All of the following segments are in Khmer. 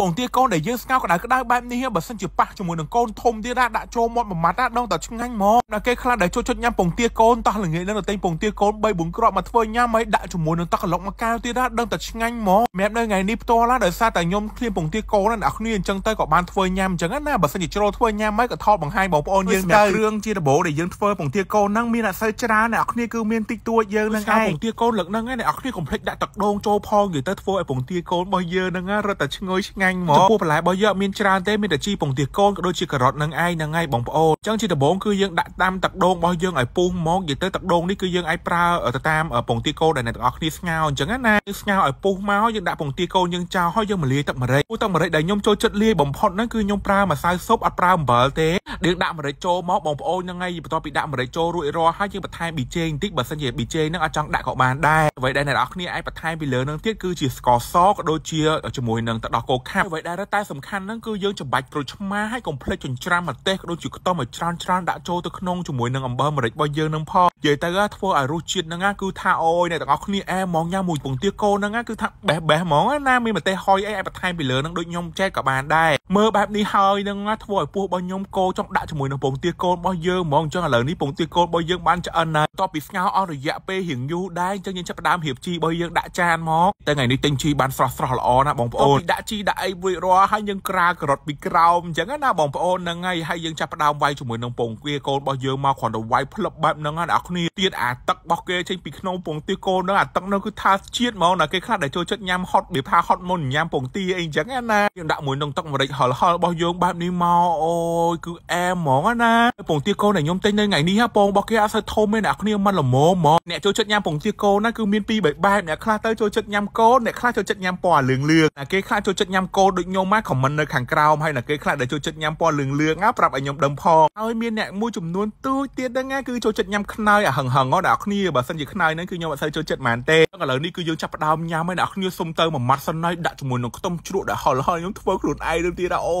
ពងទាកូនដែលយើងស្ងោរក្តៅក្តៅបែបនេះបើសិនជាប៉ះជាមួយនឹងកូនធំទៀតដាក់ចូលមាត់មួយម៉ាត់ដងតឆ្ងាញ់ហ្មងដល់គេខ្លះដែលចូលចិត្តញ៉ាំពងទាកូនតោះល្ងាចនឹងទៅទិញពងទាកូន3 4គ្រាប់មកធ្វើញ៉ាំហើយដាក់ជាមួយនឹងតកឡុកមួយកែវទៀតដងតឆ្ងាញ់ហ្មងសម្រាប់នៅថ្ងៃនេះផ្ទាល់ដោយសារតែខ្ញុំឃ្លានពងទាកូនអ្នកគ្នាអញ្ចឹងទៅក៏បានធ្វើញ៉ាំអញ្ចឹងណាបើសិនជាជ្រុលធ្វើញ៉ាំមកក៏ថតបង្ហាញបងប្អូនយើងទៅគ្រឿងជាដំបូងដែលយើងធ្វើពងទាកូនហ្នឹងមានអត់សូវច្រើនអ្នកគ្នាគឺមានតិចតួចយើងហ្នឹងឯងពងទាកូនលឹកហ្នឹងឯងអ្នកគ្នាកុំភ្លេចដាក់ទឹកដូងចូលផងនិយាយទៅធ្វើឲ្យពងទាកូនរបស់យើងហ្នឹងរត់តែឈ្ងុយឆ្ងាញ់ងាញ់មកចំពោះបន្លែរបស់យើងអត់មានច្រើនទេមានតែជីពងទាកូនក៏ដូចជាការ៉ុតនឹងឯងហ្នឹងឯងបងប្អូនអញ្ចឹងជាដំបូងគឺយើងដាក់តាមទឹកដូងរបស់យើងឲ្យពុះមកនិយាយទៅទឹកដូងនេះគឺយើងអាចប្រើទៅតាមពងទាកូនដែលអ្នកទាំងអស់គ្នាស្ងោរអញ្ចឹងណាយើងស្ងោរឲ្យពុះមកយើងដាក់ពងទាកូនយើងចោលហើយយើងមកលាយទឹកម្រេចពូទឹកម្រេចដែលខ្ញុំចូលចិត្តលាយបំផុតហ្នឹងគឺខ្ញុំប្រើម្សៅស៊ុបអត់ប្រើអំបិលទេយើងដាក់ម្រេចចូលមកបងប្អូនហ្នឹងហើយបន្ទាប់ពីដាក់ម្រេចចូលរួចរាល់ហើយយើងបន្ថែមប៊ីចេងបន្តិចបើសិនជាប៊ីចេងហ្នឹងអាចចង់ដាក់ក៏បានដែរអ្វីដែលអ្នកនរគ្នាអាចបន្ថែមពីលើហ្នឹងទៀតគឺជាស្ករសក៏ដូចជាជាមួយនឹងទឹកដោះគោខាប់អ្វីដែលតែសំខាន់ហ្នឹងគឺយើងចំបាច់ក្រូចឆ្មាហើយកុំភ្លេចចិញ្ច្រាំម្ទេសក៏ដូចជាខ្ទឹមឲ្យច្រើនច្រើនដាក់ចូលទៅក្នុងជាមួយនឹងអំបិលម្រេចរបស់យើងនឹងផងនិយាយទៅធ្វើឲ្យរសជាតិហ្នឹងគឺថាអូយអ្នកទាំងអស់គ្នាអែហ្មងញ៉ាំមួយពងទាកូនហ្នឹងគឺថាបេះបេះហ្មងណាមានម្ទេសហុយអីឲ្យបន្ថែមពីលើហ្នឹងដូចខ្ញុំចែកក៏បានដែរមើលបែបនេះហើយហ្នឹងធ្វើឲ្យពោះរបស់ខ្ញុំកោចង់ដាក់ជាមួយនឹងពងទាកូនរបស់យើងហ្មងអញ្ចឹងឥឡូវនេះពងទាកូនរបស់យើងបានឆ្អិនហើយបន្ទាប់ពីស្ងោរអស់រយៈពេលរៀងយូរដែរអញ្ចឹងយើងចាប់ផ្ដើមរៀបជីរបស់យើងដាក់ចានមកតែថ្ងៃនេះទិញជីបានស្រស់ស្រស់ល្អណាបងប្អូនដាក់ជីដាក់អីរួចរាល់ហើយយើងក្រាលការ៉ុតពីក្រោមអញ្ចឹងណាបងប្អូនហ្នឹងហើយហើយយើងចាប់ផ្ដើមវាយជាមួយនឹងពងទាកូនរបស់យើងមកគ្រាន់តែវាយផ្លឹបបែបហ្នឹងណាអ្នកគ្នាទៀតអាទឹករបស់គេចេញពីក្នុងពងទាកូនហ្នឹងអាទឹកហ្នឹងគឺថាជាតិហ្មងណាគេខ្លះដែលចូលចិត្តញ៉ាំហត់បេផាហត់មុនញ៉ាំពងទាអីអញ្ចឹងណាយើងដាក់មួយនឹងទឹកម្រេចហល់ហល់របស់យើងបែបនេះមកអូយគឺអែមហ្មងណាពងទាកូនដែលខ្ញុំទិញនៅថ្ងៃនេះហ่าពងរបស់គេអត់សូវធំទេអ្នកគ្នាមិនល្មមហ្មងអ្នកចូលចិត្តញ៉ាំពងទាកូនណាគឺមានពីរបីបែបអ្នកខ្លះទៅចូលចិត្តញ៉ាំកូនអ្នកខ្លះចូលចិត្តញ៉ាំពណ៌លឿងលឿងណាគេខ្លះចូលចិត្តញ៉ាំកូនដូចខ្ញុំមកខមមិននៅខាងក្រោមហើយណាគេខ្លះដែលចូលចិត្តញ៉ាំពណ៌លឿងលឿងណាប្រាប់ឲ្យខ្ញុំដឹងផងហើយមានអ្នកមួយចំនួនទូចទៀតហ្នឹងណាគឺចូលចិត្តញ៉ាំខ្នើយអាហឹងហឹងដល់អ្នកគ្នាបើសិនជាខ្នើយហ្នឹងគឺខ្ញុំអត់សូវចូលចិត្តហ្មងទេឥឡូវនេះគឺយើងចាប់ផ្ដើមញ៉ាំហើយអ្នកគ្នាសុំទៅមួយម៉ាត់សិនហើយដាក់ជាមួយនឹងខ្ទឹមជ្រក់ដែលហុលហុលខ្ញុំធ្វើខ្លួនឯងទៅទៀតអូ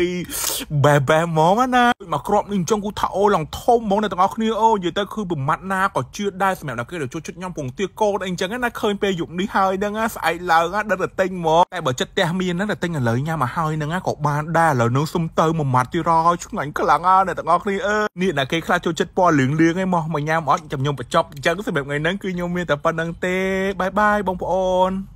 យបែបែហ្មងណាមកគ្រាប់នេះចុងគូថាអូឡងធំហ្មងអ្នកទាំងអស់គ្នាអូនិយាយទៅគឺប្រមាត់ណាក៏ជឿដែរសម្រាប់អ្នកគេដែលជួយជិតខ្ញុំពងទាកោតអីចឹងណាឃើញពេលយប់នេះហើយហ្នឹងស្អែកឡើងដិតតែទិញហ្មងតែបើចិត្តផ្ទះមានហ្នឹងតែទិញឥឡូវញ៉ាំមកហើយហ្នឹងក៏បានដែរឥឡូវនឹងសុំទៅមួយម៉ាត់ទៀតរយឆ្ងាញ់ខ្លាំងណាស់អ្នកទាំងអស់គ្នាអើនេះអ្នកគេខ្លះចូលចិត្តពណ៌លឿងលឿងឯងមកមកញ៉ាំអត់ចាំខ្ញុំបញ្ចប់អញ្ចឹងសម្រាប់ថ្ងៃហ្នឹងគឺខ្ញុំមានតែប៉ុណ្្នឹងទេបាយបាយបងប្អូន